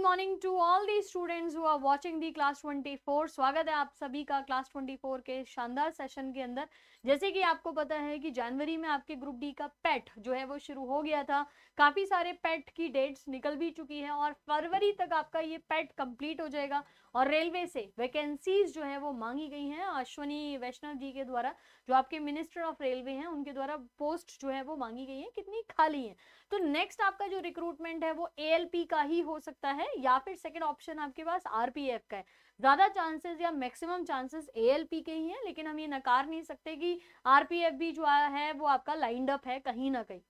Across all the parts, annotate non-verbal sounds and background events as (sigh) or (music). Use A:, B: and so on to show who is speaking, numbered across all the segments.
A: Good morning to all the students who are watching the class 24 स्वागत है आप सभी का क्लास 24 के शानदार सेशन के अंदर जैसे कि आपको पता है कि जनवरी में आपके ग्रुप डी का पेट जो है वो शुरू हो गया था काफ़ी सारे पेट की डेट्स निकल भी चुकी हैं और फरवरी तक आपका ये पेट कंप्लीट हो जाएगा और रेलवे से वैकेंसीज जो है वो मांगी गई हैं अश्वनी वैष्णव जी के द्वारा जो आपके मिनिस्टर ऑफ रेलवे हैं उनके द्वारा पोस्ट जो है वो मांगी गई है कितनी खाली है तो नेक्स्ट आपका जो रिक्रूटमेंट है वो ए का ही हो सकता है या फिर सेकेंड ऑप्शन आपके पास आर का है ज़्यादा चांसेस या मैक्सिमम चांसेस ए के ही हैं लेकिन हम ये नकार नहीं सकते कि आर भी जो है वो आपका लाइंड अप है कहीं ना कहीं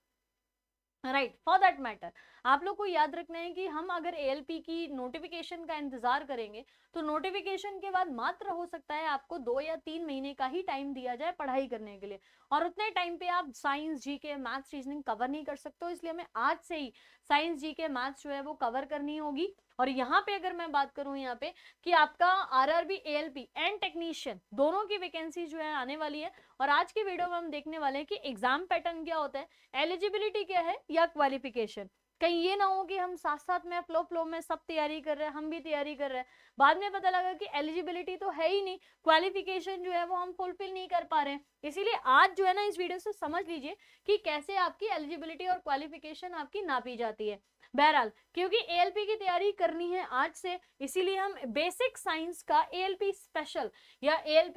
A: राइट फॉर दैट मैटर आप लोग को याद रखना है कि हम अगर ए की नोटिफिकेशन का इंतजार करेंगे तो नोटिफिकेशन के बाद मात्र हो सकता है आपको दो या तीन महीने का ही टाइम दिया जाए पढ़ाई करने के लिए और उतने टाइम पे आप साइंस जी के मैथ्स रीजनिंग कवर नहीं कर सकते हो इसलिए हमें आज से ही साइंस जी के मैथ्स जो है वो कवर करनी होगी और यहाँ पे अगर मैं बात करूँ यहाँ पे कि आपका R R B and technician दोनों की वैकेंसी जो है आने वाली है और आज की वीडियो में हम देखने वाले हैं कि एग्जाम पैटर्न क्या होता है एलिजिबिलिटी क्या है या क्वालिफिकेशन कहीं ये ना हो कि हम साथ साथ में फ्लो फ्लो में सब तैयारी कर रहे हैं हम भी तैयारी कर रहे हैं बाद में पता लगा कि एलिजिबिलिटी तो है ही नहीं क्वालिफिकेशन जो है वो हम फुलफिल नहीं कर पा रहे हैं इसीलिए आज जो है ना इस वीडियो से समझ लीजिए कि कैसे आपकी एलिजिबिलिटी और क्वालिफिकेशन आपकी नापी जाती है बहरहाल क्योंकि ए की तैयारी करनी है आज से इसीलिए हम बेसिक साइंस का ए स्पेशल या A and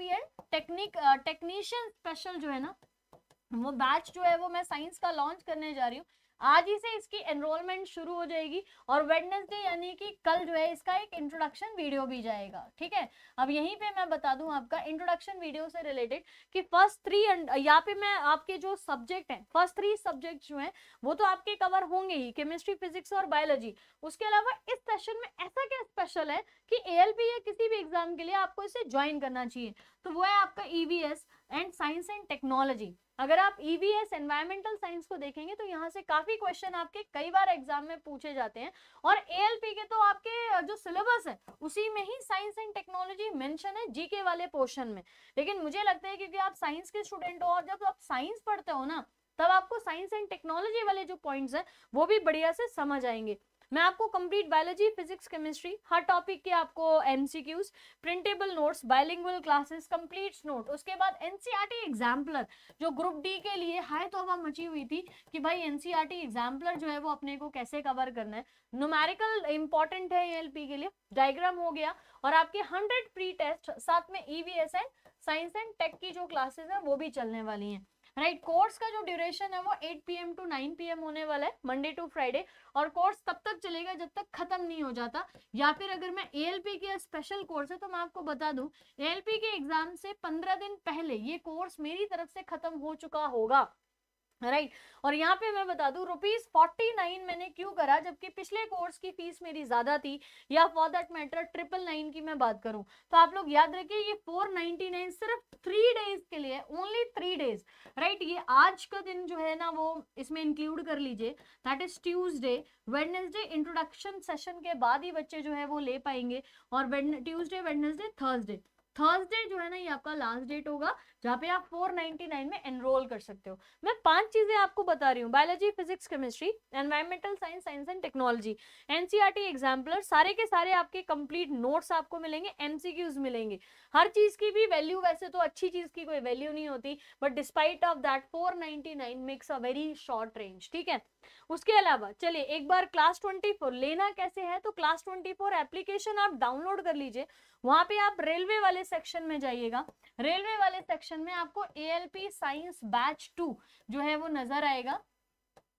A: technique technician special जो है ना वो बैच जो है वो मैं साइंस का लॉन्च करने जा रही हूँ आज ही से इसकी एनरोलमेंट शुरू हो जाएगी और वेडनेसडे यानी कि कल जो है इसका एक इंट्रोडक्शन वीडियो भी जाएगा ठीक है अब यहीं पे मैं बता दूं आपका इंट्रोडक्शन वीडियो से रिलेटेड कि फर्स्ट थ्री यहाँ पे मैं आपके जो सब्जेक्ट हैं फर्स्ट थ्री सब्जेक्ट जो हैं वो तो आपके कवर होंगे ही केमिस्ट्री फिजिक्स और बायोलॉजी उसके अलावा इस सेशन में ऐसा क्या स्पेशल है कि ए या किसी भी एग्जाम के लिए आपको इसे ज्वाइन करना चाहिए तो वो है आपका EVS e and science and technology अगर आप ईवीएस एनवायरमेंटल साइंस को देखेंगे तो यहाँ से काफी क्वेश्चन आपके कई बार एग्जाम में पूछे जाते हैं और एएलपी के तो आपके जो सिलेबस है उसी में ही साइंस एंड टेक्नोलॉजी मेंशन है जीके वाले पोर्शन में लेकिन मुझे लगता है क्योंकि आप साइंस के स्टूडेंट हो और जब आप साइंस पढ़ते हो ना तब आपको साइंस एंड टेक्नोलॉजी वाले जो पॉइंट्स हैं वो भी बढ़िया से समझ आएंगे मैं आपको कंप्लीट बायोलॉजी फिजिक्स केमिस्ट्री हर टॉपिक के आपको MCQs printable notes bilingual classes complete note उसके बाद एनसीईआरटी एग्जाम्पलर e जो ग्रुप डी के लिए हाई तो हवा मची हुई थी कि भाई एनसीईआरटी एग्जाम्पलर e जो है वो अपने को कैसे कवर करना है नुमेरिकल इंपॉर्टेंट है एलपी के लिए डायग्राम हो गया और आपके हंड्रेड प्री टेस्ट साथ में EVS and science and tech की जो क्लासेस है वो भी चलने वाली है राइट right, कोर्स का जो ड्यूरेशन है वो 8 पीएम टू 9 पीएम होने वाला है मंडे टू फ्राइडे और कोर्स तब तक चलेगा जब तक खत्म नहीं हो जाता या फिर अगर मैं एल पी के स्पेशल कोर्स है तो मैं आपको बता दूं पी के एग्जाम से 15 दिन पहले ये कोर्स मेरी तरफ से खत्म हो चुका होगा राइट right. और यहाँ पे मैं बता दू रुपीज फोर्टी नाइन मैंने क्यों करा जबकि पिछले कोर्स की फीस मेरी ज्यादा थी या for that matter triple nine की मैं बात करूं तो आप लोग याद रखिए ये फोर नाइनटी नाइन सिर्फ थ्री डेज के लिए ओनली थ्री डेज राइट ये आज का दिन जो है ना वो इसमें इंक्लूड कर लीजिए that is Tuesday Wednesday introduction session के बाद ही बच्चे जो है वो ले पाएंगे और ट्यूजडे वेडनेसडे थर्सडे थर्सडे जो है ना ये आपका लास्ट डेट होगा जहाँ पे आप 499 में एनरोल कर सकते हो मैं पांच चीजें आपको बता रही हूँ biology physics chemistry environmental science science and technology NCERT exemplar सारे के सारे आपके कंप्लीट नोट्स आपको मिलेंगे एमसीक्यूज मिलेंगे हर चीज की भी वैल्यू वैसे तो अच्छी चीज की कोई वैल्यू नहीं होती but despite of that four ninety makes a very short range ठीक है उसके अलावा चलिए एक बार क्लास ट्वेंटी फोर लेना कैसे है तो क्लास ट्वेंटी फोर एप्लीकेशन आप डाउनलोड कर लीजिए वहां पे आप रेलवे वाले सेक्शन में जाइएगा रेलवे वाले सेक्शन में आपको ए साइंस बैच टू जो है वो नजर आएगा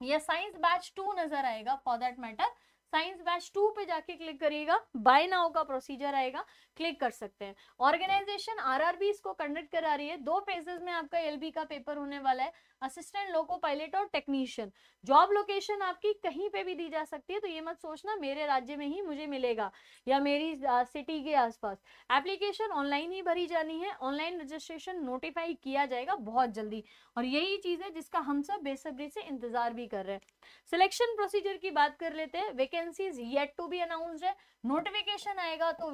A: या साइंस बैच टू नजर आएगा for that matter science batch two पे जाके क्लिक करिएगा बाय नाउ का प्रोसीजर आएगा क्लिक कर सकते हैं ऑर्गेनाइजेशन आरआरबी इसको कंडक्ट करा रही है दो फेजेस में आपका एलबी का पेपर होने वाला है असिस्टेंट लोको पायलट और टेक्नीशियन जॉब लोकेशन आपकी कहीं पे भी दी जा सकती है तो ये मत सोचना मेरे राज्य में ही मुझे मिलेगा या मेरी सिटी के आसपास एप्लीकेशन ऑनलाइन ही भरी जानी है ऑनलाइन रजिस्ट्रेशन नोटिफाई किया जाएगा बहुत जल्दी और यही चीज है जिसका हम सब बेसब्री से इंतजार भी कर रहे हैं सिलेक्शन प्रोसीजर की बात कर लेते हैं vacancy vacancies yet to be announce है नोटिफिकेशन आएगा तो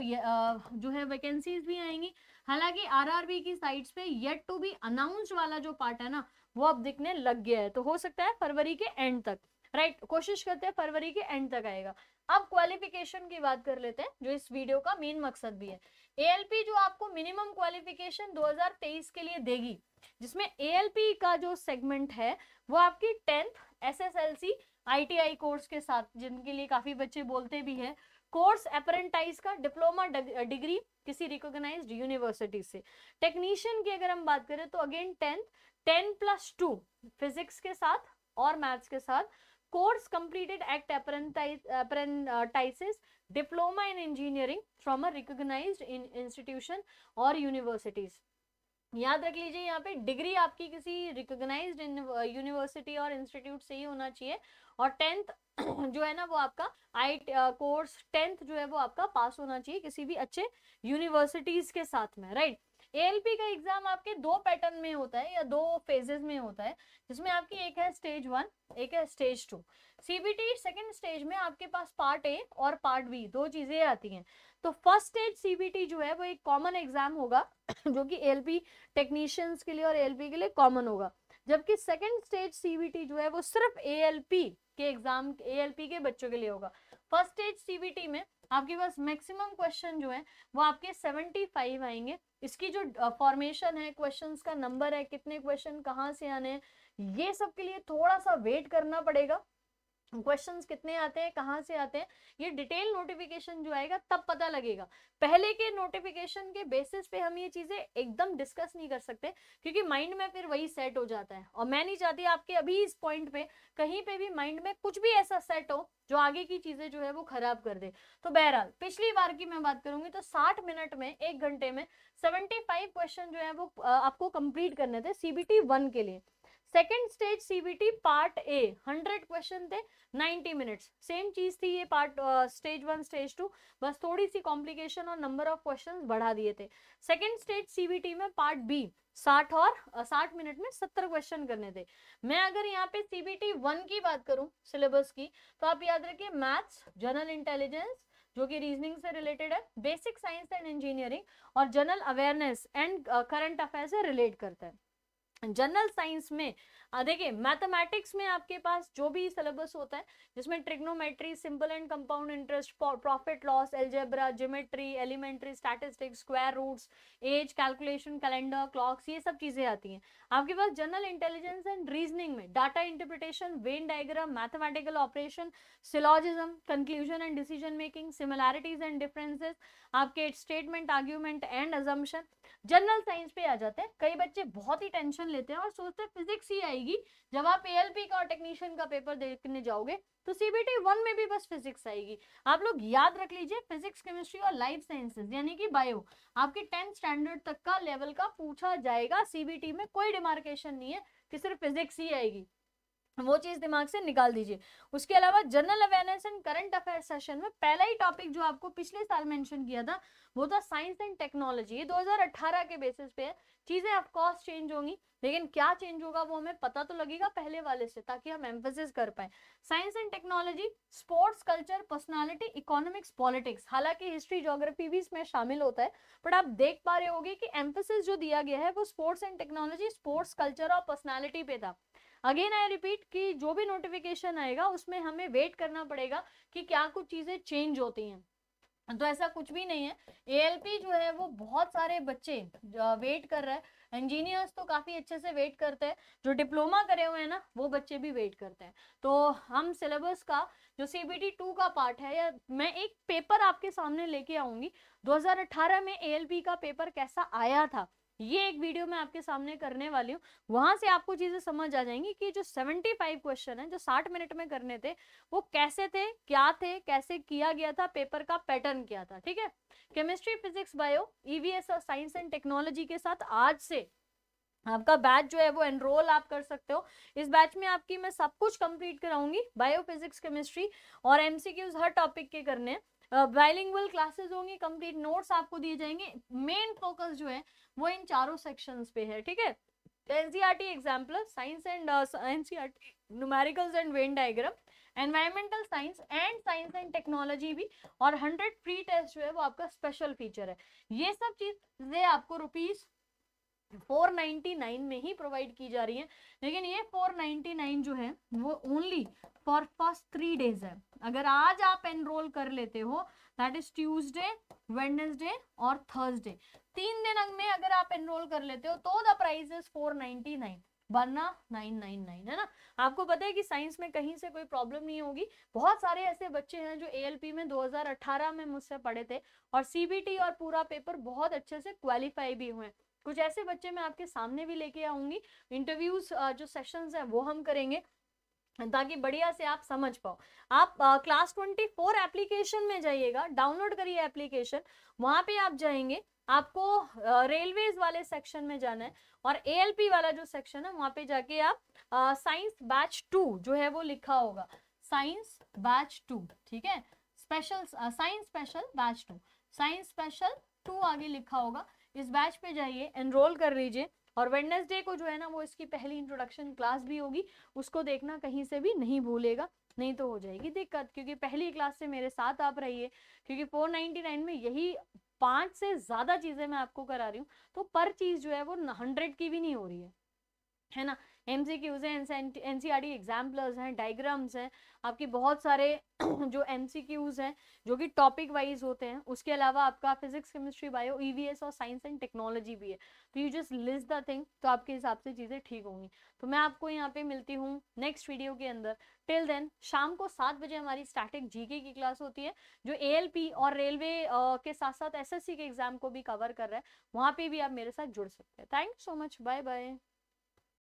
A: जो है वैकेंसीज भी आएंगी हालांकि आरआरबी की साइट्स पे येट टू बी अनाउंस वाला जो पार्ट है ना वो अब दिखने लग गया है तो हो सकता है फरवरी के एंड तक राइट right, कोशिश करते हैं फरवरी के एंड तक आएगा अब क्वालिफिकेशन की बात कर लेते हैं जो इस वीडियो का मेन मकसद भी है ए जो आपको मिनिमम क्वालिफिकेशन 2023 के लिए देगी जिसमें ए का जो सेगमेंट है वो आपकी टेंथ एस आईटीआई कोर्स के साथ जिनके लिए काफ़ी बच्चे बोलते भी हैं कोर्स अप्रेंटाइज का डिप्लोमा डिग्री किसी रिकॉग्नाइज्ड यूनिवर्सिटी से टेक्नीशियन की अगर हम बात करें तो again tenth ten plus two physics के साथ और मैथ्स के साथ course completed act apprentice diploma in engineering from a recognized institution और यूनिवर्सिटीज याद रख लीजिए यहाँ पे डिग्री आपकी किसी रिकोगनाइज्ड यूनिवर्सिटी और इंस्टीट्यूट से ही होना चाहिए और टेंथ (clears throat) जो है ना वो आपका आई कोर्स टेंथ जो है वो आपका पास होना चाहिए किसी भी अच्छे यूनिवर्सिटीज के साथ में राइट ए का एग्जाम आपके दो पैटर्न में होता है या दो फेजेस में होता है जिसमें आपकी एक है स्टेज वन एक है stage two CBT second stage में आपके पास पार्ट ए और पार्ट बी दो चीजें आती हैं तो फर्स्ट स्टेज सीबीटी जो है वो एक कॉमन एग्जाम होगा (clears throat) जो कि एल टेक्नीशियंस के लिए और एल के लिए कॉमन होगा जबकि सेकेंड स्टेज सीबीटी जो है वो सिर्फ ए के एग्जाम ए के बच्चों के लिए होगा फर्स्ट स्टेज सीबीटी में आपके पास मैक्सिमम क्वेश्चन जो है वो आपके 75 आएंगे इसकी जो फॉर्मेशन है क्वेश्चंस का नंबर है कितने क्वेश्चन कहाँ से आने हैं ये सब के लिए थोड़ा सा वेट करना पड़ेगा क्वेश्चंस कितने आते हैं कहाँ से आते हैं ये डिटेल नोटिफिकेशन जो आएगा तब पता लगेगा पहले के नोटिफिकेशन के बेसिस पे हम ये चीज़ें एकदम डिस्कस नहीं कर सकते क्योंकि माइंड में फिर वही सेट हो जाता है और मैं नहीं चाहती आपके अभी इस पॉइंट पे कहीं पे भी माइंड में कुछ भी ऐसा सेट हो जो आगे की चीज़ें जो है वो खराब कर दे तो बहरहाल पिछली बार की मैं बात करूंगी तो साठ मिनट में एक घंटे में सेवेंटी फाइव क्वेश्चन जो है वो आपको कम्प्लीट करने थे सीबीटी वन के लिए second stage CBT part A hundred question थे नाइन्टी मिनट्स सेम चीज थी ये part stage one stage two बस थोड़ी सी कॉम्प्लिकेशन और नंबर ऑफ क्वेश्चन बढ़ा दिए थे सेकेंड स्टेज सीबीटी में पार्ट बी साठ और साठ मिनट में सत्तर क्वेश्चन करने थे मैं अगर यहाँ पे सीबीटी वन की बात करूँ सिलेबस की तो आप याद रखिए मैथ्स जनरल इंटेलिजेंस जो कि रीजनिंग से रिलेटेड है बेसिक साइंस एंड इंजीनियरिंग और general awareness and current affair से रिलेट करता है जनरल साइंस में देखिए मैथमेटिक्स में आपके पास जो भी सिलेबस होता है जिसमें trigonometry simple and compound interest profit loss algebra geometry elementary statistics square roots age calculation calendar clocks ये सब चीज़ें आती हैं आपके पास जनरल इंटेलिजेंस एंड रीजनिंग में data interpretation Venn diagram mathematical operation syllogism conclusion and decision making similarities and differences आपके statement argument and assumption general science पे आ जाते हैं कई बच्चे बहुत ही टेंशन लेते हैं और सोचते हैं फिजिक्स ही आएगी आएगी जब आप ए का और टेक्नीशियन का पेपर देखने जाओगे तो सीबीटी वन में भी बस फिजिक्स आएगी आप लोग याद रख लीजिए फिजिक्स केमिस्ट्री और लाइफ साइंसेज यानी कि बायो आपके टेंथ स्टैंडर्ड तक का लेवल का पूछा जाएगा सीबीटी में कोई डिमार्केशन नहीं है कि सिर्फ फिजिक्स ही आएगी वो चीज दिमाग से निकाल दीजिए उसके अलावा general awareness and current affair session में पहला ही टॉपिक जो आपको पिछले साल मेंशन किया था वो था साइंस एंड टेक्नोलॉजी ये 2018 के बेसिस पे है चीजें ऑफकोर्स चेंज होंगी लेकिन क्या चेंज होगा वो हमें पता तो लगेगा पहले वाले से ताकि हम एम्फोसिस कर पाए science and technology sports culture personality economics politics हालांकि हिस्ट्री जोग्राफी भी इसमें शामिल होता है बट आप देख पा रहे होगी कि एम्फोसिस जो दिया गया है वो sports and technology sports culture और पर्सनैलिटी पे था अगेन आई रिपीट कि जो भी नोटिफिकेशन आएगा उसमें हमें वेट करना पड़ेगा कि क्या कुछ चीज़ें चेंज होती हैं तो ऐसा कुछ भी नहीं है ए जो है वो बहुत सारे बच्चे वेट कर रहे हैं इंजीनियर्स तो काफ़ी अच्छे से वेट करते हैं जो डिप्लोमा करे हुए हैं ना वो बच्चे भी वेट करते हैं तो हम सिलेबस का जो सी बी टी टू का पार्ट है या मैं एक पेपर आपके सामने लेके आऊँगी 2018 में ए का पेपर कैसा आया था ये एक वीडियो मैं आपके सामने करने वाली हूँ वहां से आपको चीजें समझ आ जाएंगी कि जो 75 क्वेश्चन है जो 60 मिनट में करने थे वो कैसे थे क्या थे कैसे किया गया था पेपर का पैटर्न क्या था ठीक है chemistry physics bio EVS e और साइंस एंड टेक्नोलॉजी के साथ आज से आपका बैच जो है वो एनरोल आप कर सकते हो इस बैच में आपकी मैं सब कुछ कंप्लीट कराऊंगी बायो फिजिक्स केमिस्ट्री और एमसीक्यूज हर टॉपिक के करने हैं बाइलिंगुअल क्लासेस होंगी कंप्लीट नोट्स आपको दिए जाएंगे मेन फोकस जो है वो इन चारों सेक्शंस पे है ठीक है NCERT example science and NCERT numericals and Venn diagram environmental science and science and technology भी और हंड्रेड फ्री टेस्ट जो है वो आपका स्पेशल फीचर है ये सब चीज़ें आपको रुपीज़ 499 में ही प्रोवाइड की जा रही है लेकिन ये 499 जो है वो only for first three days है अगर आज आप एनरोल कर लेते हो दैट इज ट्यूजडे वेडनेसडे और थर्सडे तीन दिन में अगर आप एनरोल कर लेते हो तो the price is four ninety nine वरना नाइन नाइन नाइन है ना आपको पता है कि साइंस में कहीं से कोई प्रॉब्लम नहीं होगी बहुत सारे ऐसे बच्चे हैं जो ए में 2018 में मुझसे पढ़े थे और सीबीटी और पूरा पेपर बहुत अच्छे से क्वालिफाई भी हुए कुछ ऐसे बच्चे मैं आपके सामने भी लेके आऊंगी इंटरव्यूज जो सेशंस हैं वो हम करेंगे ताकि बढ़िया से आप समझ पाओ आप क्लास ट्वेंटी फोर एप्लीकेशन में जाइएगा डाउनलोड करिए एप्लीकेशन वहां पे आप जाएंगे आपको रेलवेज वाले सेक्शन में जाना है और ए वाला जो सेक्शन है वहां पे जाके आप साइंस बैच टू जो है वो लिखा होगा साइंस बैच टू ठीक है special science special batch two science special two आगे लिखा होगा इस बैच पे जाइए एनरोल कर लीजिए और वेडनेसडे को जो है ना वो इसकी पहली इंट्रोडक्शन क्लास भी होगी उसको देखना कहीं से भी नहीं भूलेगा नहीं तो हो जाएगी दिक्कत क्योंकि पहली क्लास से मेरे साथ आप रहिए क्योंकि 499 में यही पांच से ज्यादा चीजें मैं आपको करा रही हूँ तो पर चीज जो है वो हंड्रेड की भी नहीं हो रही है है ना एम सी क्यूज़ हैं N C R T exemplars हैं डाइग्राम्स हैं आपके बहुत सारे (clears throat) जो एम सी क्यूज़ हैं जो कि टॉपिक वाइज होते हैं उसके अलावा आपका physics chemistry bio E V S और साइंस एंड टेक्नोलॉजी भी है तो you just list the thing तो आपके हिसाब से चीज़ें ठीक होंगी तो मैं आपको यहाँ पे मिलती हूँ नेक्स्ट वीडियो के अंदर टिल देन शाम को सात बजे हमारी स्टैटिक जीके की क्लास होती है जो ए एल पी और रेलवे के साथ साथ एस एस सी के एग्जाम को भी कवर कर रहा है वहाँ पे भी आप मेरे साथ जुड़ सकते हैं thank you so much bye bye